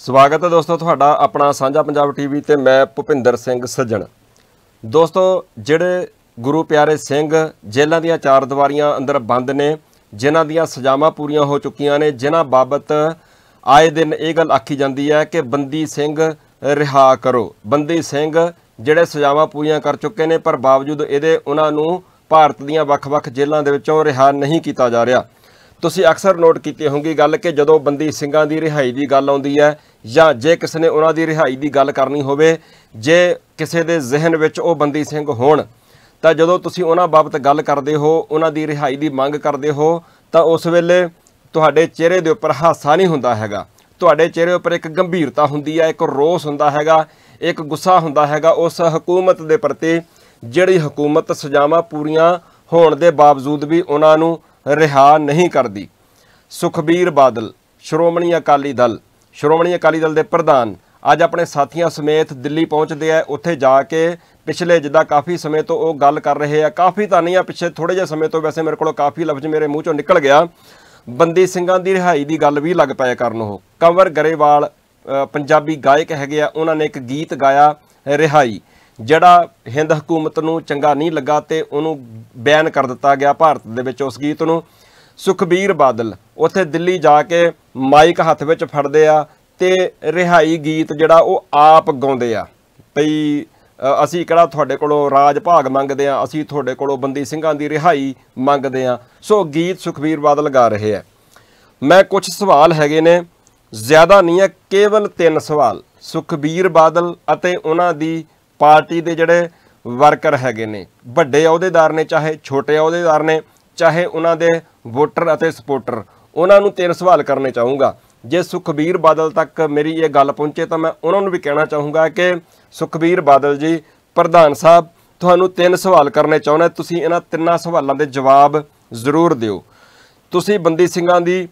ਸਵਾਗਤ ਹੈ ਦੋਸਤੋ ਤੁਹਾਡਾ ਆਪਣਾ ਸਾਂਝਾ ਪੰਜਾਬ ਟੀਵੀ ਤੇ ਮੈਂ ਭੁਪਿੰਦਰ ਸਿੰਘ ਸੱਜਣ ਦੋਸਤੋ ਜਿਹੜੇ ਗੁਰੂ ਪਿਆਰੇ ਸਿੰਘ ਜੇਲ੍ਹਾਂ ਦੀਆਂ ਚਾਰ ਦੀਵਾਰੀਆਂ ਅੰਦਰ ਬੰਦ ਨੇ ਜਿਨ੍ਹਾਂ ਦੀਆਂ ਸਜ਼ਾਵਾਂ ਪੂਰੀਆਂ ਹੋ ਚੁੱਕੀਆਂ ਨੇ ਜਿਨ੍ਹਾਂ ਬਾਬਤ ਆਏ ਦਿਨ ਇਹ ਗੱਲ ਆਖੀ ਜਾਂਦੀ ਹੈ ਕਿ ਬੰਦੀ ਸਿੰਘ ਰਿਹਾ ਕਰੋ ਬੰਦੀ ਸਿੰਘ ਜਿਹੜੇ ਸਜ਼ਾਵਾਂ ਪੂਰੀਆਂ ਕਰ ਚੁੱਕੇ ਨੇ ਪਰ ਬਾਵਜੂਦ ਇਹਦੇ ਉਹਨਾਂ ਨੂੰ ਭਾਰਤ ਦੀਆਂ ਵੱਖ-ਵੱਖ ਜੇਲ੍ਹਾਂ ਦੇ ਵਿੱਚੋਂ ਰਿਹਾ ਨਹੀਂ ਕੀਤਾ ਜਾ ਰਿਹਾ ਤੁਸੀਂ ਅਕਸਰ ਨੋਟ ਕੀਤੀ ਹੋਊਗੀ ਗੱਲ ਕਿ ਜਦੋਂ ਬੰਦੀ ਸਿੰਘਾਂ ਦੀ ਰਿਹਾਈ ਦੀ ਗੱਲ ਆਉਂਦੀ ਹੈ ਜਾਂ ਜੇ ਕਿਸੇ ਨੇ ਉਹਨਾਂ ਦੀ ਰਿਹਾਈ ਦੀ ਗੱਲ ਕਰਨੀ ਹੋਵੇ ਜੇ ਕਿਸੇ ਦੇ ਜ਼ਿਹਨ ਵਿੱਚ ਉਹ ਬੰਦੀ ਸਿੰਘ ਹੋਣ ਤਾਂ ਜਦੋਂ ਤੁਸੀਂ ਉਹਨਾਂ ਬਾਬਤ ਗੱਲ ਕਰਦੇ ਹੋ ਉਹਨਾਂ ਦੀ ਰਿਹਾਈ ਦੀ ਮੰਗ ਕਰਦੇ ਹੋ ਤਾਂ ਉਸ ਵੇਲੇ ਤੁਹਾਡੇ ਚਿਹਰੇ ਦੇ ਉੱਪਰ ਹਾਸਾ ਨਹੀਂ ਹੁੰਦਾ ਹੈਗਾ ਤੁਹਾਡੇ ਚਿਹਰੇ ਉੱਪਰ ਇੱਕ ਗੰਭੀਰਤਾ ਹੁੰਦੀ ਹੈ ਇੱਕ ਰੋਸ ਹੁੰਦਾ ਹੈਗਾ ਇੱਕ ਗੁੱਸਾ ਹੁੰਦਾ ਹੈਗਾ ਉਸ ਹਕੂਮਤ ਦੇ ਪ੍ਰਤੀ ਜਿਹੜੀ ਹਕੂਮਤ ਸਜ਼ਾਵਾਂ ਪੂਰੀਆਂ ਹੋਣ ਦੇ ਬਾਵਜੂਦ ਵੀ ਉਹਨਾਂ ਨੂੰ ਰਿਹਾ ਨਹੀਂ ਕਰਦੀ ਸੁਖਬੀਰ ਬਾਦਲ ਸ਼੍ਰੋਮਣੀ ਅਕਾਲੀ ਦਲ ਸ਼੍ਰੋਮਣੀ ਅਕਾਲੀ ਦਲ ਦੇ ਪ੍ਰਧਾਨ ਅੱਜ ਆਪਣੇ ਸਾਥੀਆਂ ਸਮੇਤ ਦਿੱਲੀ ਪਹੁੰਚਦੇ ਆ ਉੱਥੇ ਜਾ ਕੇ ਪਿਛਲੇ ਜਿੱਦਾਂ ਕਾਫੀ ਸਮੇਂ ਤੋਂ ਉਹ ਗੱਲ ਕਰ ਰਹੇ ਆ ਕਾਫੀ ਤਾਂ ਨਹੀਂ ਆ ਪਿਛਲੇ ਥੋੜੇ ਜਿਹਾ ਸਮੇਂ ਤੋਂ ਵੈਸੇ ਮੇਰੇ ਕੋਲੋਂ ਕਾਫੀ ਲਫ਼ਜ਼ ਮੇਰੇ ਮੂੰਹ ਚੋਂ ਨਿਕਲ ਗਿਆ ਬੰਦੀ ਸਿੰਘਾਂ ਦੀ ਰਿਹਾਈ ਦੀ ਗੱਲ ਵੀ ਲੱਗ ਪਿਆ ਕਰਨ ਉਹ ਕੰਵਰ ਗਰੇਵਾਲ ਪੰਜਾਬੀ ਗਾਇਕ ਹੈਗੇ ਆ ਉਹਨਾਂ ਨੇ ਇੱਕ ਗੀਤ ਗਾਇਆ ਰਿਹਾਈ ਜਿਹੜਾ ਹਿੰਦ ਹਕੂਮਤ ਨੂੰ ਚੰਗਾ ਨਹੀਂ ਲੱਗਾ ਤੇ ਉਹਨੂੰ ਬੈਨ ਕਰ ਦਿੱਤਾ ਗਿਆ ਭਾਰਤ ਦੇ ਵਿੱਚ ਉਸ ਗੀਤ ਨੂੰ ਸੁਖਬੀਰ ਬਾਦਲ ਉੱਥੇ ਦਿੱਲੀ ਜਾ ਕੇ ਮਾਈਕ ਹੱਥ ਵਿੱਚ ਫੜਦੇ ਆ ਤੇ ਰਿਹਾਈ ਗੀਤ ਜਿਹੜਾ ਉਹ ਆਪ ਗਾਉਂਦੇ ਆ ਭਈ ਅਸੀਂ ਕਿਹੜਾ ਤੁਹਾਡੇ ਕੋਲੋਂ ਰਾਜ ਭਾਗ ਮੰਗਦੇ ਆ ਅਸੀਂ ਤੁਹਾਡੇ ਕੋਲੋਂ ਬੰਦੀ ਸਿੰਘਾਂ ਦੀ ਰਿਹਾਈ ਮੰਗਦੇ ਆ ਸੋ ਗੀਤ ਸੁਖਬੀਰ ਬਾਦਲ ਗਾ ਰਹੇ ਆ ਮੈਂ ਕੁਝ ਸਵਾਲ ਹੈਗੇ ਨੇ ਜ਼ਿਆਦਾ ਨਹੀਂ ਹੈ ਕੇਵਲ ਤਿੰਨ ਸਵਾਲ ਸੁਖਬੀਰ ਬਾਦਲ ਅਤੇ ਉਹਨਾਂ ਦੀ ਪਾਰਟੀ ਦੇ ਜਿਹੜੇ ਵਰਕਰ ਹੈਗੇ ਨੇ ਵੱਡੇ ਅਹੁਦੇਦਾਰ ਨੇ ਚਾਹੇ ਛੋਟੇ ਅਹੁਦੇਦਾਰ ਨੇ ਚਾਹੇ ਉਹਨਾਂ ਦੇ ਵੋਟਰ ਅਤੇ ਸਪੋਰਟਰ ਉਹਨਾਂ ਨੂੰ ਤਿੰਨ ਸਵਾਲ ਕਰਨੇ ਚਾਹੂੰਗਾ ਜੇ ਸੁਖਬੀਰ ਬਾਦਲ ਤੱਕ ਮੇਰੀ ਇਹ ਗੱਲ ਪਹੁੰਚੇ ਤਾਂ ਮੈਂ ਉਹਨਾਂ ਨੂੰ ਵੀ ਕਹਿਣਾ ਚਾਹੂੰਗਾ ਕਿ ਸੁਖਬੀਰ ਬਾਦਲ ਜੀ ਪ੍ਰਧਾਨ ਸਾਹਿਬ ਤੁਹਾਨੂੰ ਤਿੰਨ ਸਵਾਲ ਕਰਨੇ ਚਾਹੁੰਦਾ ਤੁਸੀਂ ਇਹਨਾਂ ਤਿੰਨਾਂ ਸਵਾਲਾਂ ਦੇ ਜਵਾਬ ਜ਼ਰੂਰ ਦਿਓ ਤੁਸੀਂ ਬੰਦੀ ਸਿੰਘਾਂ ਦੀ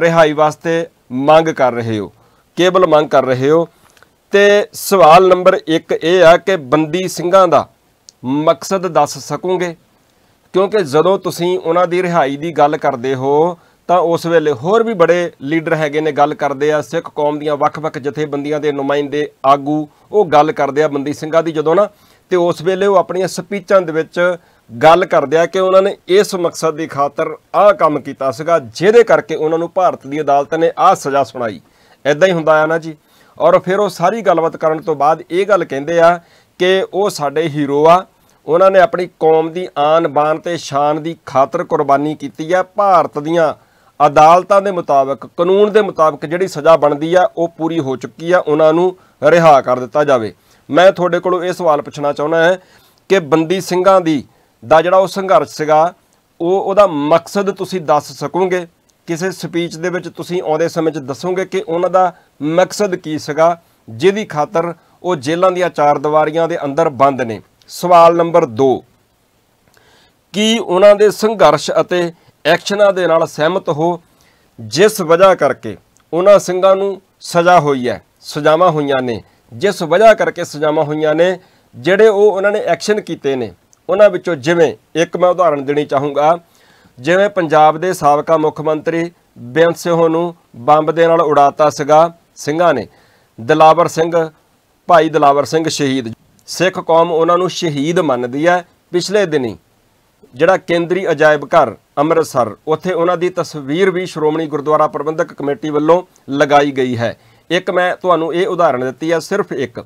ਰਿਹਾਈ ਵਾਸਤੇ ਮੰਗ ਕਰ ਰਹੇ ਹੋ ਕੇਵਲ ਮੰਗ ਕਰ ਰਹੇ ਹੋ ਤੇ ਸਵਾਲ ਨੰਬਰ 1 ਇਹ ਆ ਕਿ ਬੰਦੀ ਸਿੰਘਾਂ ਦਾ ਮਕਸਦ ਦੱਸ ਸਕੋਗੇ ਕਿਉਂਕਿ ਜਦੋਂ ਤੁਸੀਂ ਉਹਨਾਂ ਦੀ ਰਿਹਾਈ ਦੀ ਗੱਲ ਕਰਦੇ ਹੋ ਤਾਂ ਉਸ ਵੇਲੇ ਹੋਰ ਵੀ ਬੜੇ ਲੀਡਰ ਹੈਗੇ ਨੇ ਗੱਲ ਕਰਦੇ ਆ ਸਿੱਖ ਕੌਮ ਦੀਆਂ ਵੱਖ-ਵੱਖ ਜਥੇਬੰਦੀਆਂ ਦੇ ਨੁਮਾਇੰਦੇ ਆਗੂ ਉਹ ਗੱਲ ਕਰਦੇ ਆ ਬੰਦੀ ਸਿੰਘਾਂ ਦੀ ਜਦੋਂ ਨਾ ਤੇ ਉਸ ਵੇਲੇ ਉਹ ਆਪਣੀਆਂ ਸਪੀਚਾਂ ਦੇ ਵਿੱਚ ਗੱਲ ਕਰਦੇ ਆ ਕਿ ਉਹਨਾਂ ਨੇ ਇਸ ਮਕਸਦ ਦੀ ਖਾਤਰ ਆਹ ਕੰਮ ਕੀਤਾ ਸੀਗਾ ਜਿਹਦੇ ਕਰਕੇ ਉਹਨਾਂ ਨੂੰ ਭਾਰਤ ਦੀ ਅਦਾਲਤ ਨੇ ਆਹ ਸਜ਼ਾ ਸੁਣਾਈ ਐਦਾਂ ਹੀ ਹੁੰਦਾ ਆ ਨਾ ਜੀ ਔਰ ਫਿਰ ਉਹ ਸਾਰੀ ਗੱਲਬਾਤ ਕਰਨ ਤੋਂ ਬਾਅਦ ਇਹ ਗੱਲ ਕਹਿੰਦੇ ਆ ਕਿ ਉਹ ਸਾਡੇ ਹੀਰੋ ਆ ਉਹਨਾਂ ਨੇ ਆਪਣੀ ਕੌਮ ਦੀ ਆਨ ਬਾਨ ਤੇ ਸ਼ਾਨ ਦੀ ਖਾਤਰ ਕੁਰਬਾਨੀ ਕੀਤੀ ਆ ਭਾਰਤ ਦੀਆਂ ਅਦਾਲਤਾਂ ਦੇ ਮੁਤਾਬਕ ਕਾਨੂੰਨ ਦੇ ਮੁਤਾਬਕ ਜਿਹੜੀ ਸਜ਼ਾ ਬਣਦੀ ਆ ਉਹ ਪੂਰੀ ਹੋ ਚੁੱਕੀ ਆ ਉਹਨਾਂ ਨੂੰ ਰਿਹਾ ਕਰ ਦਿੱਤਾ ਜਾਵੇ ਮੈਂ ਤੁਹਾਡੇ ਕੋਲੋਂ ਇਹ ਸਵਾਲ ਪੁੱਛਣਾ ਚਾਹੁੰਦਾ ਹਾਂ ਕਿ ਬੰਦੀ ਸਿੰਘਾਂ ਦੀ ਦਾ ਜਿਹੜਾ ਉਹ ਸੰਘਰਸ਼ ਸੀਗਾ ਉਹ ਉਹਦਾ ਮਕਸਦ ਤੁਸੀਂ ਦੱਸ ਸਕੋਗੇ ਕਿਸੇ ਸਪੀਚ ਦੇ ਵਿੱਚ ਤੁਸੀਂ ਆਉਂਦੇ ਸਮੇਂ 'ਚ ਦੱਸੋਗੇ ਕਿ ਉਹਨਾਂ ਦਾ ਮਕਸਦ ਕੀ ਸੀਗਾ ਜਿਹਦੀ ਖਾਤਰ ਉਹ ਜੇਲ੍ਹਾਂ ਦੀਆਂ ਚਾਰ ਦੀਵਾਰੀਆਂ ਦੇ ਅੰਦਰ ਬੰਦ ਨੇ ਸਵਾਲ ਨੰਬਰ 2 ਕੀ ਉਹਨਾਂ ਦੇ ਸੰਘਰਸ਼ ਅਤੇ ਐਕਸ਼ਨਾਂ ਦੇ ਨਾਲ ਸਹਿਮਤ ਹੋ ਜਿਸ ਵਜ੍ਹਾ ਕਰਕੇ ਉਹਨਾਂ ਸਿੰਘਾਂ ਨੂੰ ਸਜ਼ਾ ਹੋਈ ਹੈ ਸਜ਼ਾਵਾਂ ਹੋਈਆਂ ਨੇ ਜਿਸ ਵਜ੍ਹਾ ਕਰਕੇ ਸਜ਼ਾਵਾਂ ਹੋਈਆਂ ਨੇ ਜਿਹੜੇ ਉਹ ਉਹਨਾਂ ਨੇ ਐਕਸ਼ਨ ਕੀਤੇ ਨੇ ਉਹਨਾਂ ਵਿੱਚੋਂ ਜਿਵੇਂ ਇੱਕ ਮੈਂ ਉਦਾਹਰਣ ਦੇਣੀ ਚਾਹੂੰਗਾ ਜਿਵੇਂ ਪੰਜਾਬ ਦੇ ਸਾਬਕਾ ਮੁੱਖ ਮੰਤਰੀ ਬੇਅੰਤ ਸਿੰਘ ਨੂੰ ਬੰਬ ਦੇ ਨਾਲ ਉਡਾਤਾ ਸੀਗਾ ਸਿੰਘਾਂ ਨੇ ਦਲਾਵਰ ਸਿੰਘ ਭਾਈ ਦਲਾਵਰ ਸਿੰਘ ਸ਼ਹੀਦ ਸਿੱਖ ਕੌਮ ਉਹਨਾਂ ਨੂੰ ਸ਼ਹੀਦ ਮੰਨਦੀ ਹੈ ਪਿਛਲੇ ਦਿਨੀ ਜਿਹੜਾ ਕੇਂਦਰੀ ਅਜਾਇਬ ਘਰ ਅੰਮ੍ਰਿਤਸਰ ਉੱਥੇ ਉਹਨਾਂ ਦੀ ਤਸਵੀਰ ਵੀ ਸ਼੍ਰੋਮਣੀ ਗੁਰਦੁਆਰਾ ਪ੍ਰਬੰਧਕ ਕਮੇਟੀ ਵੱਲੋਂ ਲਗਾਈ ਗਈ ਹੈ ਇੱਕ ਮੈਂ ਤੁਹਾਨੂੰ ਇਹ ਉਦਾਹਰਣ ਦਿੱਤੀ ਹੈ ਸਿਰਫ ਇੱਕ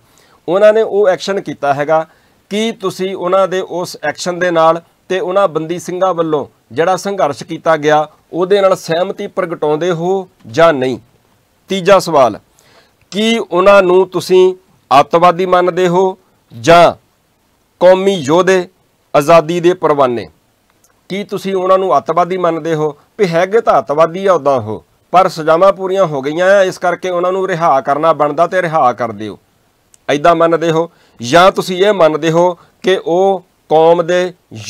ਉਹਨਾਂ ਨੇ ਉਹ ਐਕਸ਼ਨ ਕੀਤਾ ਹੈਗਾ ਕਿ ਤੁਸੀਂ ਉਹਨਾਂ ਦੇ ਉਸ ਐਕਸ਼ਨ ਦੇ ਨਾਲ ਤੇ ਉਹਨਾਂ ਬੰਦੀ ਸਿੰਘਾਂ ਵੱਲੋਂ ਜਿਹੜਾ ਸੰਘਰਸ਼ ਕੀਤਾ ਗਿਆ ਉਹਦੇ ਨਾਲ ਸਹਿਮਤੀ ਪ੍ਰਗਟਾਉਂਦੇ ਹੋ ਜਾਂ ਨਹੀਂ ਤੀਜਾ ਸਵਾਲ ਕੀ ਉਹਨਾਂ ਨੂੰ ਤੁਸੀਂ ਅੱਤਵਾਦੀ ਮੰਨਦੇ ਹੋ ਜਾਂ ਕੌਮੀ ਯੋਧੇ ਆਜ਼ਾਦੀ ਦੇ ਪਰਵਾਨੇ ਕੀ ਤੁਸੀਂ ਉਹਨਾਂ ਨੂੰ ਅੱਤਵਾਦੀ ਮੰਨਦੇ ਹੋ ਵੀ ਹੈਗੇ ਤਾਂ ਅੱਤਵਾਦੀ ਆ ਉਦਾਂ ਉਹ ਪਰ ਸਜ਼ਾਵਾਂ ਪੂਰੀਆਂ ਹੋ ਗਈਆਂ ਆ ਇਸ ਕਰਕੇ ਉਹਨਾਂ ਨੂੰ ਰਿਹਾ ਕਰਨਾ ਬਣਦਾ ਤੇ ਰਿਹਾ ਕਰ ਦਿਓ ਐਦਾਂ ਮੰਨਦੇ ਹੋ ਜਾਂ ਤੁਸੀਂ ਇਹ ਮੰਨਦੇ ਹੋ ਕਿ ਉਹ ਕੌਮ ਦੇ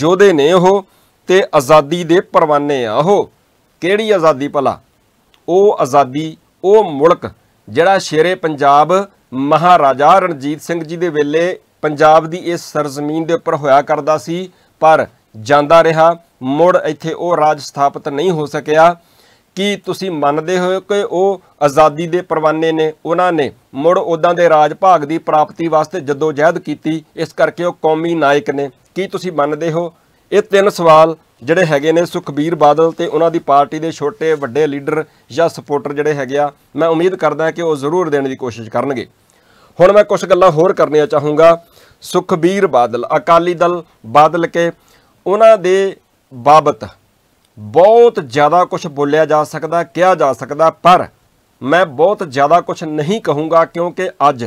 ਯੋਧੇ ਨੇ ਉਹ ਤੇ ਆਜ਼ਾਦੀ ਦੇ ਪਰਵਾਨੇ ਆ ਉਹ ਕਿਹੜੀ ਆਜ਼ਾਦੀ ਭਲਾ ਉਹ ਆਜ਼ਾਦੀ ਉਹ ਮੁਲਕ ਜਿਹੜਾ ਸ਼ੇਰੇ ਪੰਜਾਬ ਮਹਾਰਾਜਾ ਰਣਜੀਤ ਸਿੰਘ ਜੀ ਦੇ ਵੇਲੇ ਪੰਜਾਬ ਦੀ ਇਸ ਸਰਜ਼ਮੀਨ ਦੇ ਉੱਪਰ ਹੋਇਆ ਕਰਦਾ ਸੀ ਪਰ ਜਾਂਦਾ ਰਿਹਾ ਮੁੜ ਇੱਥੇ ਉਹ ਰਾਜ ਸਥਾਪਿਤ ਨਹੀਂ ਹੋ ਸਕਿਆ ਕੀ ਤੁਸੀਂ ਮੰਨਦੇ ਹੋ ਕਿ ਉਹ ਆਜ਼ਾਦੀ ਦੇ ਪਰਵਾਨੇ ਨੇ ਉਹਨਾਂ ਨੇ ਮੁੜ ਉਦਾਂ ਦੇ ਰਾਜ ਭਾਗ ਦੀ ਪ੍ਰਾਪਤੀ ਵਾਸਤੇ ਜਦੋਜਹਿਦ ਕੀਤੀ ਇਸ ਕਰਕੇ ਉਹ ਕੌਮੀ ਨਾਇਕ ਨੇ ਕੀ ਤੁਸੀਂ ਮੰਨਦੇ ਹੋ ਇਹ ਤਿੰਨ ਸਵਾਲ ਜਿਹੜੇ ਹੈਗੇ ਨੇ ਸੁਖਬੀਰ ਬਾਦਲ ਤੇ ਉਹਨਾਂ ਦੀ ਪਾਰਟੀ ਦੇ ਛੋਟੇ ਵੱਡੇ ਲੀਡਰ ਜਾਂ ਸਪੋਰਟਰ ਜਿਹੜੇ ਹੈਗੇ ਆ ਮੈਂ ਉਮੀਦ ਕਰਦਾ ਕਿ ਉਹ ਜ਼ਰੂਰ ਦੇਣ ਦੀ ਕੋਸ਼ਿਸ਼ ਕਰਨਗੇ ਹੁਣ ਮੈਂ ਕੁਝ ਗੱਲਾਂ ਹੋਰ ਕਰਨੀਆਂ ਚਾਹੂੰਗਾ ਸੁਖਬੀਰ ਬਾਦਲ ਅਕਾਲੀ ਦਲ ਬਾਦਲ ਕੇ ਉਹਨਾਂ ਦੇ ਬਾਬਤ ਬਹੁਤ ਜ਼ਿਆਦਾ ਕੁਝ ਬੋਲਿਆ ਜਾ ਸਕਦਾ ਕਿਹਾ ਜਾ ਸਕਦਾ ਪਰ ਮੈਂ ਬਹੁਤ ਜ਼ਿਆਦਾ ਕੁਝ ਨਹੀਂ ਕਹੂੰਗਾ ਕਿਉਂਕਿ ਅੱਜ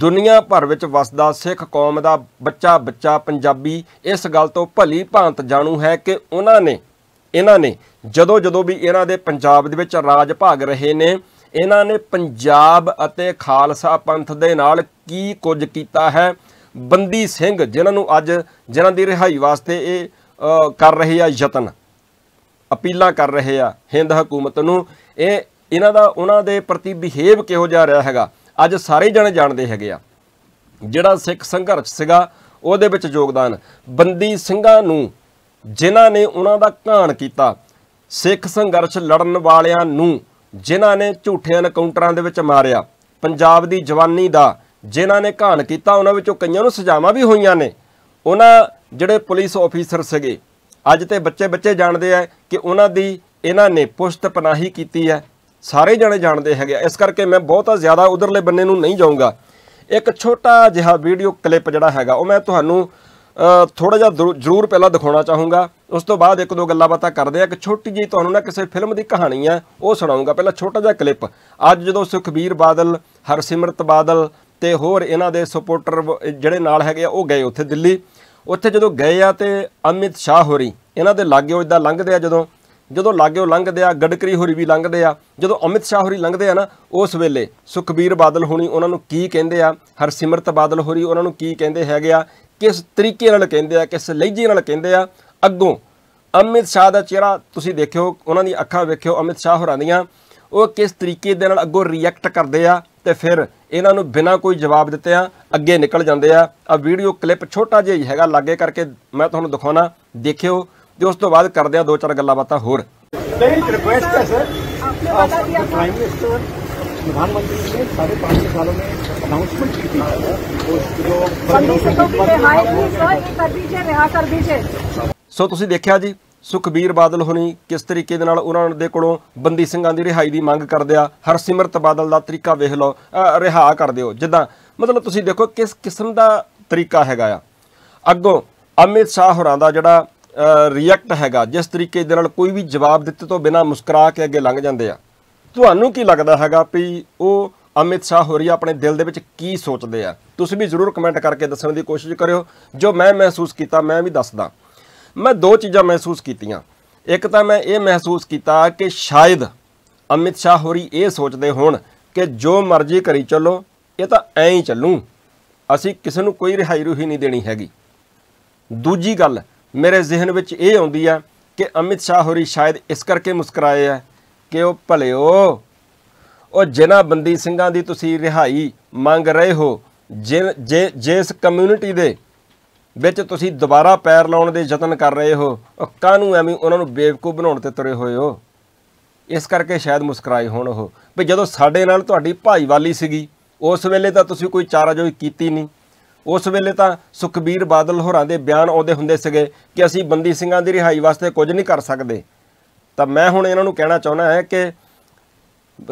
ਦੁਨੀਆ ਭਰ ਵਿੱਚ ਵਸਦਾ ਸਿੱਖ ਕੌਮ ਦਾ ਬੱਚਾ ਬੱਚਾ ਪੰਜਾਬੀ ਇਸ ਗੱਲ ਤੋਂ ਭਲੀ ਭਾਂਤ ਜਾਣੂ ਹੈ ਕਿ ਉਹਨਾਂ ਨੇ ਇਹਨਾਂ ਨੇ ਜਦੋਂ ਜਦੋਂ ਵੀ ਇਹਨਾਂ ਦੇ ਪੰਜਾਬ ਦੇ ਵਿੱਚ ਰਾਜ ਭਾਗ ਰਹੇ ਨੇ ਇਹਨਾਂ ਨੇ ਪੰਜਾਬ ਅਤੇ ਖਾਲਸਾ ਪੰਥ ਦੇ ਨਾਲ ਕੀ ਕੁਝ ਕੀਤਾ ਹੈ ਬੰਦੀ ਸਿੰਘ ਜਿਨ੍ਹਾਂ ਨੂੰ ਅੱਜ ਜਿਨ੍ਹਾਂ ਦੀ ਰਿਹਾਈ ਵਾਸਤੇ ਇਹ ਕਰ ਰਹੇ ਆ ਯਤਨ ਅਪੀਲਾਂ ਕਰ ਰਹੇ ਆ ਹਿੰਦ ਹਕੂਮਤ ਨੂੰ ਇਹ ਇਹਨਾਂ ਦਾ ਉਹਨਾਂ ਦੇ ਪ੍ਰਤੀ ਬਿਹੇਵ ਕਿਹੋ ਜਿਹਾ ਰਿਹਾ ਹੈਗਾ ਅੱਜ ਸਾਰੇ ਜਣੇ ਜਾਣਦੇ ਹੈਗੇ ਆ ਜਿਹੜਾ ਸਿੱਖ ਸੰਘਰਸ਼ ਸੀਗਾ ਉਹਦੇ ਵਿੱਚ ਯੋਗਦਾਨ ਬੰਦੀ ਸਿੰਘਾਂ ਨੂੰ ਜਿਨ੍ਹਾਂ ਨੇ ਉਹਨਾਂ ਦਾ ਘਾਣ ਕੀਤਾ ਸਿੱਖ ਸੰਘਰਸ਼ ਲੜਨ ਵਾਲਿਆਂ ਨੂੰ ਜਿਨ੍ਹਾਂ ਨੇ ਝੂਠਿਆਂ ਐਨਕਾਊਂਟਰਾਂ ਦੇ ਵਿੱਚ ਮਾਰਿਆ ਪੰਜਾਬ ਦੀ ਜਵਾਨੀ ਦਾ ਜਿਨ੍ਹਾਂ ਨੇ ਘਾਣ ਕੀਤਾ ਉਹਨਾਂ ਵਿੱਚੋਂ ਕਈਆਂ ਨੂੰ ਸਜ਼ਾਵਾਂ ਵੀ ਹੋਈਆਂ ਨੇ ਉਹਨਾਂ ਜਿਹੜੇ ਪੁਲਿਸ ਆਫੀਸਰ ਸੀਗੇ ਅੱਜ ਤੇ ਬੱਚੇ ਬੱਚੇ ਜਾਣਦੇ ਆ ਕਿ ਉਹਨਾਂ ਦੀ ਇਹਨਾਂ ਨੇ ਪੁਸ਼ਤ ਪਨਾਹੀ ਕੀਤੀ ਹੈ ਸਾਰੇ ਜਣੇ ਜਾਣਦੇ ਹੈਗੇ ਇਸ ਕਰਕੇ ਮੈਂ ਬਹੁਤਾ ਜ਼ਿਆਦਾ ਉਧਰਲੇ ਬੰਨੇ ਨੂੰ ਨਹੀਂ ਜਾਊਂਗਾ ਇੱਕ ਛੋਟਾ ਜਿਹਾ ਵੀਡੀਓ ਕਲਿੱਪ ਜਿਹੜਾ ਹੈਗਾ ਉਹ ਮੈਂ ਤੁਹਾਨੂੰ ਥੋੜਾ ਜਿਹਾ ਜ਼ਰੂਰ ਪਹਿਲਾਂ ਦਿਖਾਉਣਾ ਚਾਹੂੰਗਾ ਉਸ ਤੋਂ ਬਾਅਦ ਇੱਕ ਦੋ ਗੱਲਾਂ ਬਾਤਾਂ ਕਰਦੇ ਆ ਇੱਕ ਛੋਟੀ ਜੀ ਤੁਹਾਨੂੰ ਨਾ ਕਿਸੇ ਫਿਲਮ ਦੀ ਕਹਾਣੀ ਆ ਉਹ ਸੁਣਾਉਂਗਾ ਪਹਿਲਾਂ ਛੋਟਾ ਜਿਹਾ ਕਲਿੱਪ ਅੱਜ ਜਦੋਂ ਸੁਖਬੀਰ ਬਾਦਲ ਹਰਸਿਮਰਤ ਬਾਦਲ ਤੇ ਹੋਰ ਇਹਨਾਂ ਦੇ ਸਪੋਰਟਰ ਜਿਹੜੇ ਨਾਲ ਹੈਗੇ ਆ ਉਹ ਗਏ ਉੱਥੇ ਦਿੱਲੀ ਉੱਥੇ ਜਦੋਂ ਗਏ ਆ ਤੇ ਅਮਿਤ ਸ਼ਾਹ ਹੋਰੀ ਇਹਨਾਂ ਦੇ ਲਾਗੇ ਉਹ ਇਦਾਂ ਲੰਘਦੇ ਆ ਜਦੋਂ ਜਦੋਂ ਲਾਗਿਓ ਲੰਘਦੇ ਆ ਗੜਕਰੀ ਹੋਰੀ ਵੀ ਲੰਘਦੇ ਆ ਜਦੋਂ ਅਮਿਤ ਸ਼ਾਹ ਹੋਰੀ ਲੰਘਦੇ ਆ ਨਾ ਉਸ ਵੇਲੇ ਸੁਖਬੀਰ ਬਾਦਲ ਹੋਣੀ ਉਹਨਾਂ ਨੂੰ ਕੀ ਕਹਿੰਦੇ ਆ ਹਰਸਿਮਰਤ ਬਾਦਲ ਹੋਰੀ ਉਹਨਾਂ ਨੂੰ ਕੀ ਕਹਿੰਦੇ ਹੈਗੇ ਆ ਕਿਸ ਤਰੀਕੇ ਨਾਲ ਕਹਿੰਦੇ ਆ ਕਿਸ ਲਹਿਜੇ ਨਾਲ ਕਹਿੰਦੇ ਆ ਅੱਗੋਂ ਅਮਿਤ ਸ਼ਾਹ ਦਾ ਚਿਹਰਾ ਤੁਸੀਂ ਦੇਖਿਓ ਉਹਨਾਂ ਦੀ ਅੱਖਾਂ ਵੇਖਿਓ ਅਮਿਤ ਸ਼ਾਹ ਹੋਰਾਂ ਦੀਆਂ ਉਹ ਕਿਸ ਤਰੀਕੇ ਦੇ ਨਾਲ ਅੱਗੋਂ ਰਿਐਕਟ ਕਰਦੇ ਆ ਤੇ ਫਿਰ ਇਹਨਾਂ ਨੂੰ ਬਿਨਾਂ ਕੋਈ ਜਵਾਬ ਦਿੱਤੇ ਆ ਅੱਗੇ ਨਿਕਲ ਜਾਂਦੇ ਆ ਆ ਵੀਡੀਓ ਕਲਿੱਪ ਛੋਟਾ ਜਿਹਾ ਹੀ ਹੈਗਾ ਲਾਗੇ ਕਰਕੇ ਮੈਂ ਤੁਹਾਨੂੰ ਦਿਖਾਉਣਾ ਦੇਖਿਓ ਤੇ ਉਸ ਤੋਂ ਬਾਅਦ ਕਰਦੇ ਆ ਦੋ ਚਾਰ ਗੱਲਾਂ ਬਾਤਾਂ ਹੋਰ ਨਹੀਂ ਰਿਕੁਐਸਟ ਹੈ ਸਰ ਸੋ ਤੁਸੀਂ ਦੇਖਿਆ ਜੀ ਸੁਖਬੀਰ ਬਾਦਲ ਹੁਣੀ ਕਿਸ ਤਰੀਕੇ ਦੇ ਨਾਲ ਉਹਨਾਂ ਦੇ ਕੋਲੋਂ ਬੰਦੀ ਸਿੰਘਾਂ ਦੀ ਰਿਹਾਈ ਦੀ ਮੰਗ ਕਰਦੇ ਆ ਹਰਸਿਮਰਤ ਬਾਦਲ ਦਾ ਤਰੀਕਾ ਵੇਖ ਲਓ ਰਿਹਾ ਕਰ ਦਿਓ ਜਿੱਦਾਂ ਮਤਲਬ ਤੁਸੀਂ ਦੇਖੋ ਕਿਸ ਕਿਸਮ ਦਾ ਤਰੀਕਾ ਹੈਗਾ ਆ ਅੱਗੋਂ ਅਮਿਤ ਸ਼ਾਹ ਹੋਰਾਂ ਦਾ ਜਿਹੜਾ ਰਿਐਕਟ ਹੈਗਾ ਜਿਸ ਤਰੀਕੇ ਦੇ ਨਾਲ ਕੋਈ ਵੀ ਜਵਾਬ ਦਿੱਤੇ ਤੋਂ ਬਿਨਾ ਮੁਸਕਰਾ ਕੇ ਅੱਗੇ ਲੰਘ ਜਾਂਦੇ ਆ ਤੁਹਾਨੂੰ ਕੀ ਲੱਗਦਾ ਹੈਗਾ ਵੀ ਉਹ ਅਮਿਤ ਸ਼ਾਹ ਹੋਰੀ ਆਪਣੇ ਦਿਲ ਦੇ ਵਿੱਚ ਕੀ ਸੋਚਦੇ ਆ ਤੁਸੀਂ ਵੀ ਜ਼ਰੂਰ ਕਮੈਂਟ ਕਰਕੇ ਦੱਸਣ ਦੀ ਕੋਸ਼ਿਸ਼ ਕਰਿਓ ਜੋ ਮੈਂ ਮਹਿਸੂਸ ਕੀਤਾ ਮੈਂ ਵੀ ਦੱਸਦਾ ਮੈਂ ਦੋ ਚੀਜ਼ਾਂ ਮਹਿਸੂਸ ਕੀਤੀਆਂ ਇੱਕ ਤਾਂ ਮੈਂ ਇਹ ਮਹਿਸੂਸ ਕੀਤਾ ਕਿ ਸ਼ਾਇਦ ਅਮਿਤ ਸ਼ਾਹ ਹੋਰੀ ਇਹ ਸੋਚਦੇ ਹੋਣ ਕਿ ਜੋ ਮਰਜ਼ੀ ਕਰੀ ਚੱਲੋ ਇਹ ਤਾਂ ਐਂ ਹੀ ਚੱਲੂ ਅਸੀਂ ਕਿਸੇ ਨੂੰ ਕੋਈ ਰਿਹਾਈ ਰੂਹੀ ਨਹੀਂ ਦੇਣੀ ਹੈਗੀ ਦੂਜੀ ਗੱਲ ਮੇਰੇ ਜ਼ਿਹਨ ਵਿੱਚ ਇਹ ਆਉਂਦੀ ਆ ਕਿ ਅਮਿਤ ਸ਼ਾਹ ਹੋਰੀ ਸ਼ਾਇਦ ਇਸ ਕਰਕੇ ਮੁਸਕਰਾਏ ਆ ਕਿ ਉਹ ਭਲਿਓ ਉਹ ਜਿਨ੍ਹਾਂ ਬੰਦੀ ਸਿੰਘਾਂ ਦੀ ਤੁਸੀਂ ਰਿਹਾਈ ਮੰਗ ਰਹੇ ਹੋ ਜੇ ਇਸ ਕਮਿਊਨਿਟੀ ਦੇ ਵਿੱਚ ਤੁਸੀਂ ਦੁਬਾਰਾ ਪੈਰ ਲਾਉਣ ਦੇ ਯਤਨ ਕਰ ਰਹੇ ਹੋ ਉਹ ਕਾਹਨੂੰ ਐਵੇਂ ਉਹਨਾਂ ਨੂੰ ਬੇਵਕੂਫ ਬਣਾਉਣ ਤੇ ਤੁਰੇ ਹੋਏ ਹੋ ਇਸ ਕਰਕੇ ਸ਼ਾਇਦ ਮੁਸਕਰਾਏ ਹੋਣ ਉਹ ਵੀ ਜਦੋਂ ਸਾਡੇ ਨਾਲ ਤੁਹਾਡੀ ਭਾਈਵਾਲੀ ਸੀਗੀ ਉਸ ਵੇਲੇ ਤਾਂ ਤੁਸੀਂ ਕੋਈ ਚਾਰਾ ਜੋਈ ਕੀਤੀ ਨਹੀਂ ਉਸ ਵੇਲੇ ਤਾਂ ਸੁਖਬੀਰ ਬਾਦਲ ਹੋਰਾਂ ਦੇ ਬਿਆਨ ਆਉਂਦੇ ਹੁੰਦੇ ਸੀਗੇ ਕਿ ਅਸੀਂ ਬੰਦੀ ਸਿੰਘਾਂ ਦੀ ਰਿਹਾਈ ਵਾਸਤੇ ਕੁਝ ਨਹੀਂ ਕਰ ਸਕਦੇ ਤਾਂ ਮੈਂ ਹੁਣ ਇਹਨਾਂ ਨੂੰ ਕਹਿਣਾ ਚਾਹੁੰਦਾ ਹੈ ਕਿ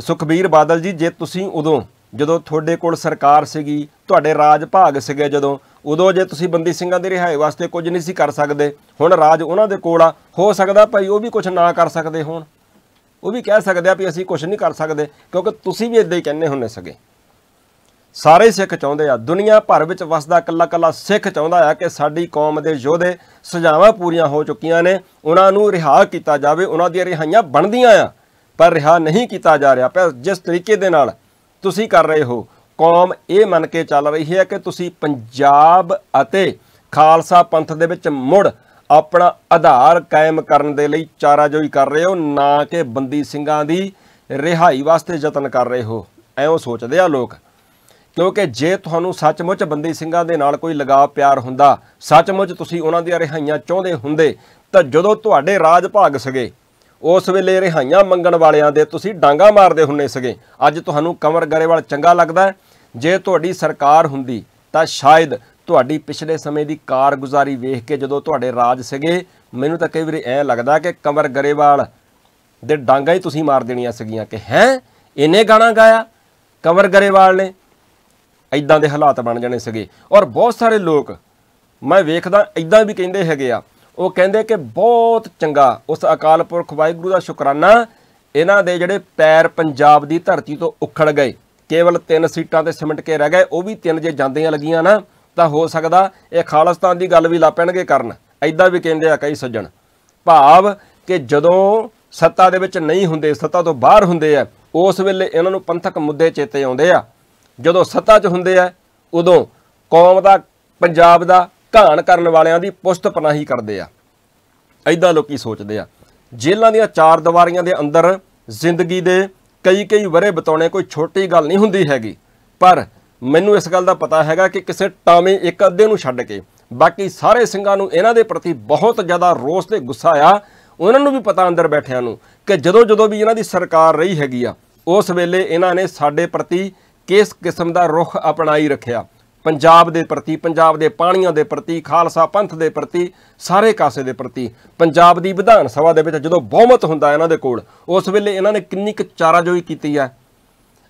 ਸੁਖਬੀਰ ਬਾਦਲ ਜੀ ਜੇ ਤੁਸੀਂ ਉਦੋਂ ਜਦੋਂ ਤੁਹਾਡੇ ਕੋਲ ਸਰਕਾਰ ਸੀਗੀ ਤੁਹਾਡੇ ਰਾਜ ਭਾਗ ਸੀਗੇ ਜਦੋਂ ਉਦੋਂ ਜੇ ਤੁਸੀਂ ਬੰਦੀ ਸਿੰਘਾਂ ਦੀ ਰਿਹਾਈ ਵਾਸਤੇ ਕੁਝ ਨਹੀਂ ਸੀ ਕਰ ਸਕਦੇ ਹੁਣ ਰਾਜ ਉਹਨਾਂ ਦੇ ਕੋਲ ਆ ਹੋ ਸਕਦਾ ਭਾਈ ਉਹ ਵੀ ਕੁਝ ਨਾ ਕਰ ਸਕਦੇ ਹੋਣ ਉਹ ਵੀ ਕਹਿ ਸਕਦੇ ਆ ਵੀ ਅਸੀਂ ਕੁਝ ਨਹੀਂ ਕਰ ਸਕਦੇ ਕਿਉਂਕਿ ਤੁਸੀਂ ਵੀ ਇਦਾਂ ਹੀ ਕਹਿੰਨੇ ਹੁੰਨੇ ਸਗੇ ਸਾਰੇ ਸਿੱਖ ਚਾਹੁੰਦੇ ਆ ਦੁਨੀਆ ਭਰ ਵਿੱਚ ਵਸਦਾ ਕੱਲਾ ਕੱਲਾ ਸਿੱਖ ਚਾਹੁੰਦਾ ਆ ਕਿ ਸਾਡੀ ਕੌਮ ਦੇ ਯੋਧੇ ਸਜ਼ਾਵਾਂ ਪੂਰੀਆਂ ਹੋ ਚੁੱਕੀਆਂ ਨੇ ਉਹਨਾਂ ਨੂੰ ਰਿਹਾ ਕੀਤਾ ਜਾਵੇ ਉਹਨਾਂ ਦੀਆਂ ਰਿਹਾਈਆਂ ਬਣਦੀਆਂ ਆ ਪਰ ਰਿਹਾ ਨਹੀਂ ਕੀਤਾ ਜਾ ਰਿਹਾ ਪਰ ਜਿਸ ਤਰੀਕੇ ਦੇ ਨਾਲ ਤੁਸੀਂ ਕਰ ਰਹੇ ਹੋ ਕੌਮ ਇਹ ਮੰਨ ਕੇ ਚੱਲ ਰਹੀ ਹੈ ਕਿ ਤੁਸੀਂ ਪੰਜਾਬ ਅਤੇ ਖਾਲਸਾ ਪੰਥ ਦੇ ਵਿੱਚ ਮੁੜ ਆਪਣਾ ਆਧਾਰ ਕਾਇਮ ਕਰਨ ਦੇ ਲਈ ਚਾਰਾਜੋਈ ਕਰ ਰਹੇ ਹੋ ਨਾ ਕਿ ਬੰਦੀ ਸਿੰਘਾਂ ਦੀ ਰਿਹਾਈ ਵਾਸਤੇ ਯਤਨ ਕਰ ਰਹੇ ਹੋ ਐਉਂ ਸੋਚਦੇ ਆ ਲੋਕ ਕਿਉਂਕਿ ਜੇ ਤੁਹਾਨੂੰ ਸੱਚਮੁੱਚ ਬੰਦੀ ਸਿੰਘਾਂ ਦੇ ਨਾਲ ਕੋਈ ਲਗਾਵ ਪਿਆਰ ਹੁੰਦਾ ਸੱਚਮੁੱਚ ਤੁਸੀਂ ਉਹਨਾਂ ਦੀਆਂ ਰਿਹਾਈਆਂ ਚਾਹੁੰਦੇ ਹੁੰਦੇ ਤਾਂ ਜਦੋਂ ਤੁਹਾਡੇ ਰਾਜ ਭਾਗ ਸਗੇ ਉਸ ਵੇਲੇ ਰਿਹਾਈਆਂ ਮੰਗਣ ਵਾਲਿਆਂ ਦੇ ਤੁਸੀਂ ਡਾਂਗਾ ਮਾਰਦੇ ਹੁੰਨੇ ਸਗੇ ਅੱਜ ਤੁਹਾਨੂੰ ਕਮਰ ਗਰੇਵਾਲ ਚੰਗਾ ਲੱਗਦਾ ਜੇ ਤੁਹਾਡੀ ਸਰਕਾਰ ਹੁੰਦੀ ਤਾਂ ਸ਼ਾਇਦ ਤੁਹਾਡੀ ਪਿਛਲੇ ਸਮੇਂ ਦੀ ਕਾਰਗੁਜ਼ਾਰੀ ਵੇਖ ਕੇ ਜਦੋਂ ਤੁਹਾਡੇ ਰਾਜ ਸਗੇ ਮੈਨੂੰ ਤਾਂ ਕਈ ਵਾਰੀ ਐ ਲੱਗਦਾ ਕਿ ਕਮਰ ਗਰੇਵਾਲ ਦੇ ਡਾਂਗਾ ਹੀ ਤੁਸੀਂ ਮਾਰ ਦੇਣੀਆਂ ਸਗੀਆਂ ਕਿ ਹੈ ਇਹਨੇ ਗਾਣਾ ਗਾਇਆ ਕਮਰ ਗਰੇਵਾਲ ਨੇ ਇਦਾਂ ਦੇ ਹਾਲਾਤ ਬਣ ਜਾਣੇ ਸੀਗੇ ਔਰ ਬਹੁਤ ਸਾਰੇ ਲੋਕ ਮੈਂ ਵੇਖਦਾ ਇਦਾਂ ਵੀ ਕਹਿੰਦੇ ਹੈਗੇ ਆ ਉਹ ਕਹਿੰਦੇ ਕਿ ਬਹੁਤ ਚੰਗਾ ਉਸ ਅਕਾਲ ਪੁਰਖ ਵਾਹਿਗੁਰੂ ਦਾ ਸ਼ੁਕਰਾਨਾ ਇਹਨਾਂ ਦੇ ਜਿਹੜੇ ਪੈਰ ਪੰਜਾਬ ਦੀ ਧਰਤੀ ਤੋਂ ਉਖੜ ਗਏ ਕੇਵਲ ਤਿੰਨ ਸੀਟਾਂ ਤੇ ਸਿਮਟ ਕੇ ਰਹਿ ਗਏ ਉਹ ਵੀ ਤਿੰਨ ਜੇ ਜਾਂਦੀਆਂ ਲੱਗੀਆਂ ਨਾ ਤਾਂ ਹੋ ਸਕਦਾ ਇਹ ਖਾਲਸਤਾਨ ਦੀ ਗੱਲ ਵੀ ਲਾ ਪੈਣਗੇ ਕਰਨ ਐਦਾਂ ਵੀ ਕਹਿੰਦੇ ਆ ਕਈ ਸੱਜਣ ਭਾਵ ਕਿ ਜਦੋਂ ਸੱਤਾ ਦੇ ਵਿੱਚ ਨਹੀਂ ਹੁੰਦੇ ਸੱਤਾ ਤੋਂ ਬਾਹਰ ਹੁੰਦੇ ਆ ਉਸ ਵੇਲੇ ਇਹਨਾਂ ਨੂੰ ਪੰਥਕ ਮੁੱਦੇ ਚੇਤੇ ਆਉਂਦੇ ਆ ਜਦੋਂ ਸੱਤਾ 'ਚ ਹੁੰਦੇ ਆ ਉਦੋਂ ਕੌਮ ਦਾ ਪੰਜਾਬ ਦਾ ਘਾਣ ਕਰਨ ਵਾਲਿਆਂ ਦੀ ਪੁਸ਼ਤ ਪਨਾਹੀ ਕਰਦੇ ਆ ਐਦਾਂ ਲੋਕੀ ਸੋਚਦੇ ਆ ਜੇਲ੍ਹਾਂ ਦੀਆਂ ਚਾਰ ਦੀਵਾਰੀਆਂ ਦੇ ਅੰਦਰ ਜ਼ਿੰਦਗੀ ਦੇ ਕਈ ਕਈ ਵਰੇ ਬਤਾਉਣੇ ਕੋਈ ਛੋਟੀ ਗੱਲ ਨਹੀਂ ਹੁੰਦੀ ਹੈਗੀ ਪਰ ਮੈਨੂੰ ਇਸ ਗੱਲ ਦਾ ਪਤਾ ਹੈਗਾ ਕਿ ਕਿਸੇ ਟਾਵੇਂ ਇੱਕ ਅੱਧੇ ਨੂੰ ਛੱਡ ਕੇ ਬਾਕੀ ਸਾਰੇ ਸਿੰਘਾਂ ਨੂੰ ਇਹਨਾਂ ਦੇ ਪ੍ਰਤੀ ਬਹੁਤ ਜ਼ਿਆਦਾ ਰੋਸ ਤੇ ਗੁੱਸਾ ਆ ਉਹਨਾਂ ਨੂੰ ਵੀ ਪਤਾ ਅੰਦਰ ਬੈਠਿਆਂ ਨੂੰ ਕਿ ਜਦੋਂ ਜਦੋਂ ਵੀ ਇਹਨਾਂ ਦੀ ਸਰਕਾਰ ਰਹੀ ਹੈਗੀ ਆ ਉਸ ਵੇਲੇ ਇਹਨਾਂ ਨੇ ਸਾਡੇ ਪ੍ਰਤੀ ਕਿਸ ਕਿਸਮ ਦਾ ਰੁਖ ਅਪਣਾਈ ਰੱਖਿਆ ਪੰਜਾਬ ਦੇ ਪ੍ਰਤੀ ਪੰਜਾਬ ਦੇ ਪਾਣੀਆਂ ਦੇ ਪ੍ਰਤੀ ਖਾਲਸਾ ਪੰਥ ਦੇ ਪ੍ਰਤੀ ਸਾਰੇ ਕਾਸੇ ਦੇ ਪ੍ਰਤੀ ਪੰਜਾਬ ਦੀ ਵਿਧਾਨ ਸਭਾ ਦੇ ਵਿੱਚ ਜਦੋਂ ਬਹੁਮਤ ਹੁੰਦਾ ਇਹਨਾਂ ਦੇ ਕੋਲ ਉਸ ਵੇਲੇ ਇਹਨਾਂ ਨੇ ਕਿੰਨੀ ਕੁ ਚਾਰਾਜੋਈ ਕੀਤੀ ਹੈ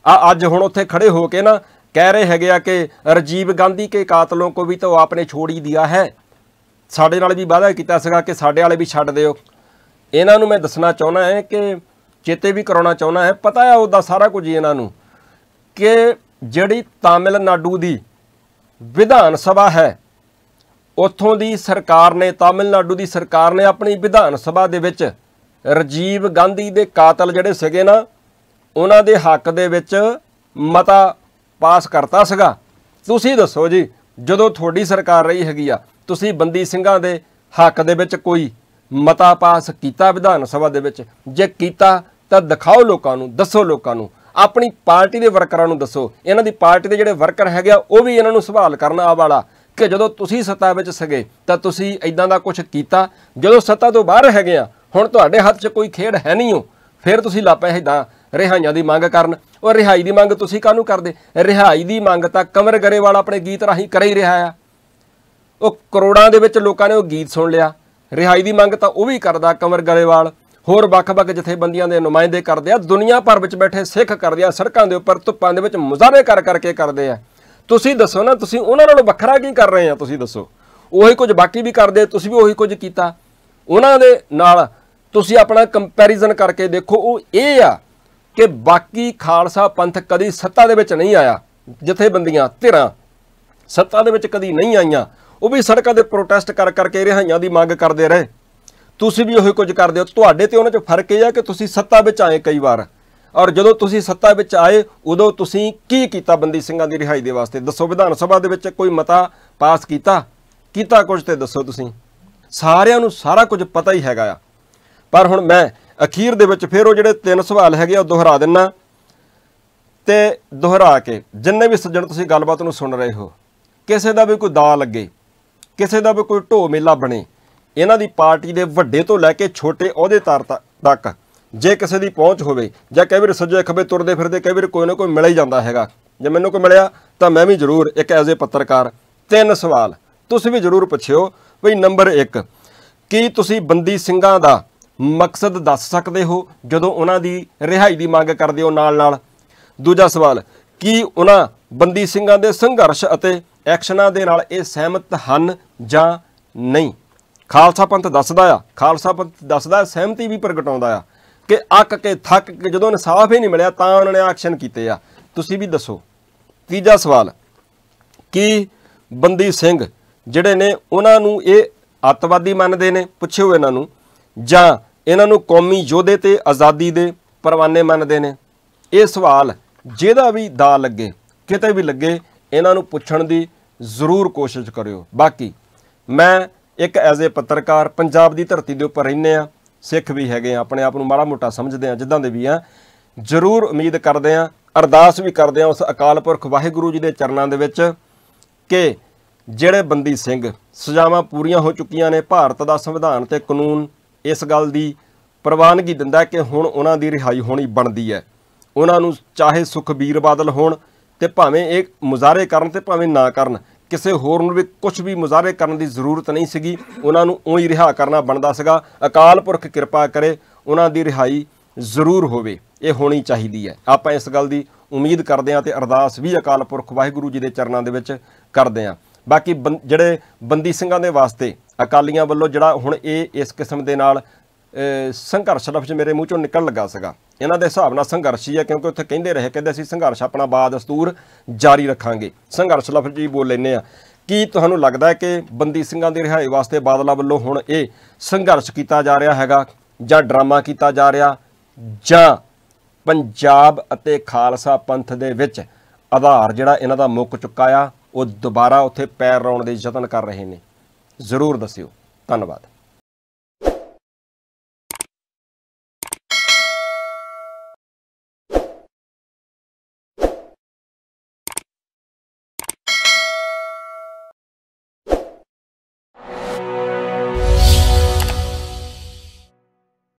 ਆ ਅੱਜ ਹੁਣ ਉੱਥੇ ਖੜੇ ਹੋ ਕੇ ਨਾ ਕਹਿ ਰਹੇ ਹੈਗੇ ਆ ਕਿ ਰਜੀਵ ਗਾਂਧੀ ਕੇ ਕਾਤਲੋਂ ਕੋ ਵੀ ਤਾਂ ਆਪਨੇ ਛੋੜੀ ਦਿਆ ਹੈ ਸਾਡੇ ਨਾਲ ਵੀ ਵਾਅਦਾ ਕੀਤਾ ਸੀਗਾ ਕਿ ਸਾਡੇ ਵਾਲੇ ਵੀ ਛੱਡ ਦਿਓ ਇਹਨਾਂ ਨੂੰ ਮੈਂ ਦੱਸਣਾ ਚਾਹੁੰਦਾ ਹਾਂ ਕਿ ਚੇਤੇ ਵੀ ਕਰਾਉਣਾ ਚਾਹੁੰਦਾ ਹਾਂ ਪਤਾ ਹੈ ਉਹਦਾ ਸਾਰਾ ਕੁਝ ਇਹਨਾਂ ਨੂੰ ਕਿ ਜਿਹੜੀ ਤਾਮਿਲਨਾਡੂ ਦੀ ਵਿਧਾਨ ਸਭਾ ਹੈ ਉੱਥੋਂ ਦੀ ਸਰਕਾਰ ਨੇ ਤਾਮਿਲਨਾਡੂ ਦੀ ਸਰਕਾਰ ਨੇ ਆਪਣੀ ਵਿਧਾਨ ਸਭਾ ਦੇ ਵਿੱਚ ਰਜੀਵ ਗਾਂਧੀ ਦੇ ਕਾਤਲ ਜਿਹੜੇ ਸੀਗੇ ਨਾ ਉਹਨਾਂ ਦੇ ਹੱਕ ਦੇ ਵਿੱਚ ਮਤਾ ਪਾਸ ਕਰਤਾ ਸੀਗਾ ਤੁਸੀਂ ਦੱਸੋ ਜੀ ਜਦੋਂ ਤੁਹਾਡੀ ਸਰਕਾਰ ਰਹੀ ਹੈਗੀ ਆ ਤੁਸੀਂ ਬੰਦੀ ਸਿੰਘਾਂ ਦੇ ਹੱਕ ਦੇ ਵਿੱਚ ਕੋਈ ਮਤਾ ਪਾਸ ਕੀਤਾ ਵਿਧਾਨ ਸਭਾ ਦੇ ਵਿੱਚ ਜੇ ਕੀਤਾ ਤਾਂ ਦਿਖਾਓ ਲੋਕਾਂ ਨੂੰ ਦੱਸੋ ਲੋਕਾਂ ਨੂੰ ਆਪਣੀ ਪਾਰਟੀ ਦੇ ਵਰਕਰਾਂ ਨੂੰ ਦੱਸੋ ਇਹਨਾਂ ਦੀ ਪਾਰਟੀ ਦੇ ਜਿਹੜੇ ਵਰਕਰ ਹੈਗੇ ਆ ਉਹ ਵੀ ਇਹਨਾਂ ਨੂੰ ਸਵਾਲ ਕਰਨ ਆ ਵਾਲਾ ਕਿ ਜਦੋਂ ਤੁਸੀਂ ਸੱਤਾ ਵਿੱਚ ਸਗੇ ਤਾਂ ਤੁਸੀਂ ਇਦਾਂ ਦਾ ਕੁਝ ਕੀਤਾ ਜਦੋਂ ਸੱਤਾ ਤੋਂ ਬਾਹਰ ਹੈਗੇ ਆ ਹੁਣ ਤੁਹਾਡੇ ਹੱਥ 'ਚ ਕੋਈ ਖੇਡ ਹੈ ਨਹੀਂ ਹੋ ਫਿਰ ਤੁਸੀਂ ਲਾਪੇ ਇਦਾਂ ਰਿਹਾਈਆਂ ਦੀ ਮੰਗ ਕਰਨ ਉਹ ਰਿਹਾਈ ਦੀ ਮੰਗ ਤੁਸੀਂ ਕਾਹਨੂੰ ਕਰਦੇ ਰਿਹਾਈ ਦੀ ਮੰਗ ਤਾਂ ਕਮਰ ਗਰੇਵਾਲ ਆਪਣੇ ਗੀਤ ਰਾਹੀਂ ਕਰ ਹੀ ਰਿਹਾ ਆ ਉਹ ਕਰੋੜਾਂ ਦੇ ਵਿੱਚ ਲੋਕਾਂ ਨੇ ਉਹ ਗੀਤ ਸੁਣ ਲਿਆ ਰਿਹਾਈ ਦੀ ਮੰਗ ਤਾਂ ਉਹ ਵੀ ਕਰਦਾ ਕਮਰ ਗਰੇਵਾਲ ਹੋਰ ਵੱਖ-ਵੱਖ ਜਥੇਬੰਦੀਆਂ ਦੇ ਨੁਮਾਇੰਦੇ ਕਰਦੇ ਆ ਦੁਨੀਆ ਭਰ ਵਿੱਚ ਬੈਠੇ ਸਿੱਖ ਕਰਦੇ ਆ ਸੜਕਾਂ ਦੇ ਉੱਪਰ ਧੁੱਪਾਂ ਦੇ ਵਿੱਚ ਮੁਜ਼ਾਹਰੇ ਕਰ ਕਰਕੇ ਕਰਦੇ ਆ ਤੁਸੀਂ ਦੱਸੋ ਨਾ ਤੁਸੀਂ ਉਹਨਾਂ ਨਾਲੋਂ ਵੱਖਰਾ ਕੀ ਕਰ ਰਹੇ ਆ ਤੁਸੀਂ ਦੱਸੋ ਉਹੀ ਕੁਝ ਬਾਕੀ ਵੀ ਕਰਦੇ ਤੁਸੀਂ ਵੀ ਉਹੀ ਕੁਝ ਕੀਤਾ ਉਹਨਾਂ ਦੇ ਨਾਲ ਤੁਸੀਂ ਆਪਣਾ ਕੰਪੈਰੀਜ਼ਨ ਕਰਕੇ ਦੇਖੋ ਉਹ ਇਹ ਆ ਕਿ ਬਾਕੀ ਖਾਲਸਾ ਪੰਥ ਕਦੀ ਸੱਤਾ ਦੇ ਵਿੱਚ ਨਹੀਂ ਆਇਆ ਜਥੇਬੰਦੀਆਂ ਧਿਰਾਂ ਸੱਤਾ ਦੇ ਵਿੱਚ ਕਦੀ ਨਹੀਂ ਆਈਆਂ ਉਹ ਵੀ ਸੜਕਾਂ ਦੇ ਪ੍ਰੋਟੈਸਟ ਕਰ ਕਰਕੇ ਰਹਿਾਈਆਂ ਦੀ ਮੰਗ ਕਰਦੇ ਰਹੇ ਤੁਸੀਂ ਵੀ ਉਹੀ ਕੁਝ ਕਰਦੇ ਹੋ ਤੁਹਾਡੇ ਤੇ ਉਹਨਾਂ 'ਚ ਫਰਕ ਇਹ ਆ ਕਿ ਤੁਸੀਂ ਸੱਤਾ ਵਿੱਚ ਆਏ ਕਈ ਵਾਰ ਔਰ ਜਦੋਂ ਤੁਸੀਂ ਸੱਤਾ ਵਿੱਚ ਆਏ ਉਦੋਂ ਤੁਸੀਂ ਕੀ ਕੀਤਾ ਬੰਦੀ ਸਿੰਘਾਂ ਦੀ ਰਿਹਾਈ ਦੇ ਵਾਸਤੇ ਦੱਸੋ ਵਿਧਾਨ ਸਭਾ ਦੇ ਵਿੱਚ ਕੋਈ ਮਤਾ ਪਾਸ ਕੀਤਾ ਕੀਤਾ ਕੁਝ ਤੇ ਦੱਸੋ ਤੁਸੀਂ ਸਾਰਿਆਂ ਨੂੰ ਸਾਰਾ ਕੁਝ ਪਤਾ ਹੀ ਹੈਗਾ ਆ ਪਰ ਹੁਣ ਮੈਂ ਅਖੀਰ ਦੇ ਵਿੱਚ ਫਿਰ ਉਹ ਜਿਹੜੇ ਤਿੰਨ ਸਵਾਲ ਹੈਗੇ ਉਹ ਦੁਹਰਾ ਦਿੰਨਾ ਤੇ ਦੁਹਰਾ ਕੇ ਜਿੰਨੇ ਵੀ ਸੱਜਣ ਤੁਸੀਂ ਗੱਲਬਾਤ ਨੂੰ ਸੁਣ ਰਹੇ ਹੋ ਕਿਸੇ ਦਾ ਵੀ ਕੋਈ ਦਾ ਲੱਗੇ ਕਿਸੇ ਦਾ ਵੀ ਕੋਈ ਢੋ ਮੇਲਾ ਬਣੇ ਇਹਨਾਂ ਦੀ ਪਾਰਟੀ ਦੇ ਵੱਡੇ ਤੋਂ ਲੈ ਕੇ ਛੋਟੇ ਤਾਰ ਤੱਕ ਜੇ ਕਿਸੇ ਦੀ ਪਹੁੰਚ ਹੋਵੇ ਜਾਂ ਕਈ ਵਾਰ ਸੱਜੇ ਖੱਬੇ ਤੁਰਦੇ ਫਿਰਦੇ ਕਈ ਵਾਰ ਕੋਈ ਨਾ ਕੋਈ ਮਿਲ ਹੀ ਜਾਂਦਾ ਹੈਗਾ ਜੇ ਮੈਨੂੰ ਕੋਈ ਮਿਲਿਆ ਤਾਂ ਮੈਂ ਵੀ ਜ਼ਰੂਰ ਇੱਕ ਐਜ਼ ਅ ਪੱਤਰਕਾਰ ਤਿੰਨ ਸਵਾਲ ਤੁਸੀਂ ਵੀ ਜ਼ਰੂਰ ਪੁੱਛਿਓ ਭਈ ਨੰਬਰ 1 ਕੀ ਤੁਸੀਂ ਬੰਦੀ ਸਿੰਘਾਂ ਦਾ ਮਕਸਦ ਦੱਸ ਸਕਦੇ ਹੋ ਜਦੋਂ ਉਹਨਾਂ ਦੀ ਰਿਹਾਈ ਦੀ ਮੰਗ ਕਰਦੇ ਹੋ ਨਾਲ ਨਾਲ ਦੂਜਾ ਸਵਾਲ ਕੀ ਉਹਨਾਂ ਬੰਦੀ ਸਿੰਘਾਂ ਦੇ ਸੰਘਰਸ਼ ਅਤੇ ਐਕਸ਼ਨਾਂ ਦੇ ਨਾਲ ਇਹ ਸਹਿਮਤ ਹਨ ਜਾਂ ਨਹੀਂ ਖਾਲਸਾ ਪੰਥ ਦੱਸਦਾ ਆ ਖਾਲਸਾ ਪੰਥ ਦੱਸਦਾ ਸਹਿਮਤੀ ਵੀ ਪ੍ਰਗਟਾਉਂਦਾ ਆ ਕਿ ਅੱਕ ਕੇ ਥੱਕ ਕੇ ਜਦੋਂ ਇਨਸਾਫ ਹੀ ਨਹੀਂ ਮਿਲਿਆ ਤਾਂ ਉਹਨਾਂ ਨੇ ਐਕਸ਼ਨ ਕੀਤੇ ਆ ਤੁਸੀਂ ਵੀ ਦੱਸੋ ਤੀਜਾ ਸਵਾਲ ਕੀ ਬੰਦੀ ਸਿੰਘ ਜਿਹੜੇ ਨੇ ਉਹਨਾਂ ਨੂੰ ਇਹ ਅੱਤਵਾਦੀ ਮੰਨਦੇ ਨੇ ਪੁੱਛਿਓ ਇਹਨਾਂ ਨੂੰ ਜਾਂ ਇਹਨਾਂ ਨੂੰ ਕੌਮੀ ਯੋਧੇ ਤੇ ਆਜ਼ਾਦੀ ਦੇ ਪਰਵਾਨੇ ਮੰਨਦੇ ਨੇ ਇਹ ਸਵਾਲ ਜਿਹਦਾ ਵੀ ਦਾ ਲੱਗੇ ਕਿਤੇ ਵੀ ਲੱਗੇ ਇਹਨਾਂ ਨੂੰ ਪੁੱਛਣ ਦੀ ਜ਼ਰੂਰ ਕੋਸ਼ਿਸ਼ ਕਰਿਓ ਬਾਕੀ ਮੈਂ ਇੱਕ ਐਜ਼ ਅ ਪੱਤਰਕਾਰ ਪੰਜਾਬ ਦੀ ਧਰਤੀ ਦੇ ਉੱਪਰ ਰਹਿੰਦੇ ਆ ਸਿੱਖ ਵੀ ਹੈਗੇ ਆ ਆਪਣੇ ਆਪ ਨੂੰ ਮਾੜਾ ਮੋਟਾ ਸਮਝਦੇ ਆ ਜਿੱਦਾਂ ਦੇ ਵੀ ਆ ਜ਼ਰੂਰ ਉਮੀਦ ਕਰਦੇ ਆ ਅਰਦਾਸ ਵੀ ਕਰਦੇ ਆ ਉਸ ਅਕਾਲ ਪੁਰਖ ਵਾਹਿਗੁਰੂ ਜੀ ਦੇ ਚਰਨਾਂ ਦੇ ਵਿੱਚ ਕਿ ਜਿਹੜੇ ਬੰਦੀ ਸਿੰਘ ਸਜ਼ਾਵਾਂ ਪੂਰੀਆਂ ਹੋ ਚੁੱਕੀਆਂ ਨੇ ਭਾਰਤ ਦਾ ਸੰਵਿਧਾਨ ਤੇ ਕਾਨੂੰਨ ਇਸ ਗੱਲ ਦੀ ਪ੍ਰਵਾਨਗੀ ਦਿੰਦਾ ਕਿ ਹੁਣ ਉਹਨਾਂ ਦੀ ਰਿਹਾਈ ਹੋਣੀ ਬਣਦੀ ਹੈ ਉਹਨਾਂ ਨੂੰ ਚਾਹੇ ਸੁਖਬੀਰ ਬਾਦਲ ਹੋਣ ਤੇ ਭਾਵੇਂ ਇਹ ਮੁਜ਼ਾਰੇ ਕਰਨ ਤੇ ਭਾਵੇਂ ਨਾ ਕਰਨ ਕਿਸੇ ਹੋਰ ਨੂੰ ਵੀ ਕੁਝ ਵੀ ਮੁਜ਼ਾਹਰੇ ਕਰਨ ਦੀ ਜ਼ਰੂਰਤ ਨਹੀਂ ਸੀਗੀ ਉਹਨਾਂ ਨੂੰ ਉਹੀ ਰਿਹਾ ਕਰਨਾ ਬਣਦਾ ਸੀਗਾ ਅਕਾਲ ਪੁਰਖ ਕਿਰਪਾ ਕਰੇ ਉਹਨਾਂ ਦੀ ਰਿਹਾਈ ਜ਼ਰੂਰ ਹੋਵੇ ਇਹ ਹੋਣੀ ਚਾਹੀਦੀ ਹੈ ਆਪਾਂ ਇਸ ਗੱਲ ਦੀ ਉਮੀਦ ਕਰਦੇ ਹਾਂ ਤੇ ਅਰਦਾਸ ਵੀ ਅਕਾਲ ਪੁਰਖ ਵਾਹਿਗੁਰੂ ਜੀ ਦੇ ਚਰਨਾਂ ਦੇ ਵਿੱਚ ਕਰਦੇ ਹਾਂ ਬਾਕੀ ਜਿਹੜੇ ਬੰਦੀ ਸਿੰਘਾਂ ਦੇ ਵਾਸਤੇ ਅਕਾਲੀਆਂ ਵੱਲੋਂ ਜਿਹੜਾ ਹੁਣ ਇਹ ਇਸ ਕਿਸਮ ਦੇ ਨਾਲ ਸੰਘਰਸ਼ ਲਫ਼ਜ਼ ਮੇਰੇ ਮੂੰਹ ਚੋਂ ਨਿਕਲ ਲੱਗਾ ਸੀਗਾ ਇਹਨਾਂ ਦੇ ਹਿਸਾਬ ਨਾਲ ਸੰਘਰਸ਼ ਹੀ ਹੈ ਕਿਉਂਕਿ ਉੱਥੇ ਕਹਿੰਦੇ ਰਹੇ ਕਹਿੰਦੇ ਅਸੀਂ ਸੰਘਰਸ਼ ਆਪਣਾ ਬਾਦ ਅਸਤੂਰ ਜਾਰੀ ਰੱਖਾਂਗੇ ਸੰਘਰਸ਼ ਲਫ਼ਜ਼ ਜੀ ਬੋਲ ਲੈਨੇ ਆ ਕੀ ਤੁਹਾਨੂੰ ਲੱਗਦਾ ਹੈ ਕਿ ਬੰਦੀ ਸਿੰਘਾਂ ਦੀ ਰਿਹਾਈ ਵਾਸਤੇ ਬਾਦਲਾ ਵੱਲੋਂ ਹੁਣ ਇਹ ਸੰਘਰਸ਼ ਕੀਤਾ ਜਾ ਰਿਹਾ ਹੈਗਾ ਜਾਂ ਡਰਾਮਾ ਕੀਤਾ ਜਾ ਰਿਹਾ ਜਾਂ ਪੰਜਾਬ ਅਤੇ ਖਾਲਸਾ ਪੰਥ ਦੇ ਵਿੱਚ ਆਧਾਰ ਜਿਹੜਾ ਇਹਨਾਂ ਦਾ ਮੁੱਕ ਚੁੱਕਾ ਆ ਉਹ ਦੁਬਾਰਾ ਉੱਥੇ ਪੈਰ ਰੌਣ ਦੇ ਯਤਨ ਕਰ ਰਹੇ ਨੇ ਜ਼ਰੂਰ ਦੱਸਿਓ ਧੰਨਵਾਦ